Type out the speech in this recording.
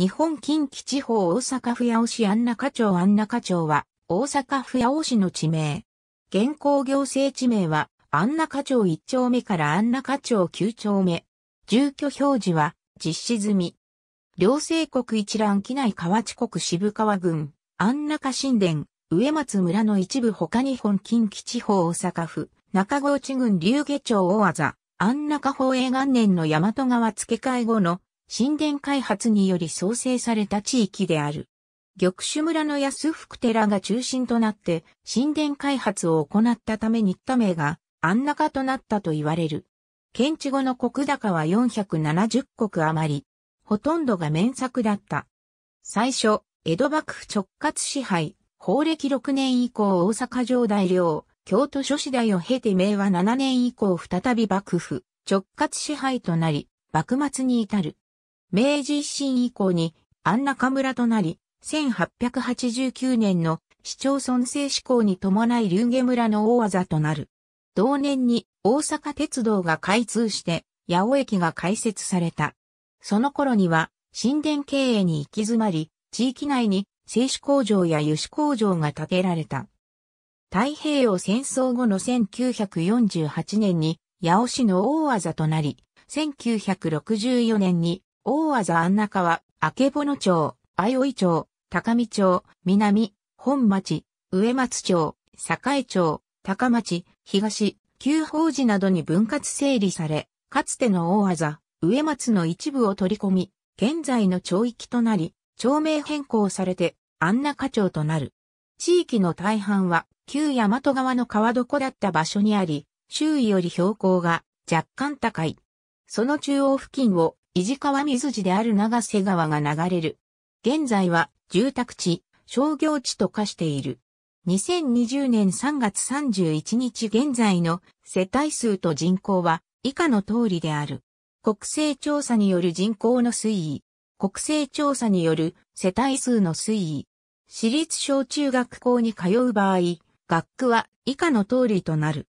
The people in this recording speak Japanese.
日本近畿地方大阪府八尾市安中町安中町は、大阪府八尾市の地名。現行行政地名は、安中町1丁目から安中町9丁目。住居表示は、実施済み。両政国一覧機内河内国渋川郡、安中新田、上松村の一部他日本近畿地方大阪府、中郷地郡龍下町大技、安中方永元年の大和川付け替え後の神殿開発により創生された地域である。玉種村の安福寺が中心となって神殿開発を行ったため新田名が安中となったと言われる。建知後の国高は470国余り。ほとんどが面作だった。最初、江戸幕府直轄支配、法暦6年以降大阪城大領、京都諸市大を経て明和7年以降再び幕府、直轄支配となり、幕末に至る。明治維新以降に安中村となり、1889年の市町村制施行に伴い龍下村の大技となる。同年に大阪鉄道が開通して、八尾駅が開設された。その頃には、新田経営に行き詰まり、地域内に製紙工場や油脂工場が建てられた。太平洋戦争後の1948年に八尾市の大技となり、1964年に大技安中は、明ぼの町、相生町、高見町、南、本町、上松町、栄町、高町、東、旧法寺などに分割整理され、かつての大技、上松の一部を取り込み、現在の町域となり、町名変更されて、安中町となる。地域の大半は、旧大和川の川床だった場所にあり、周囲より標高が若干高い。その中央付近を伊地川水地である長瀬川が流れる。現在は住宅地、商業地と化している。2020年3月31日現在の世帯数と人口は以下の通りである。国勢調査による人口の推移、国勢調査による世帯数の推移、私立小中学校に通う場合、学区は以下の通りとなる。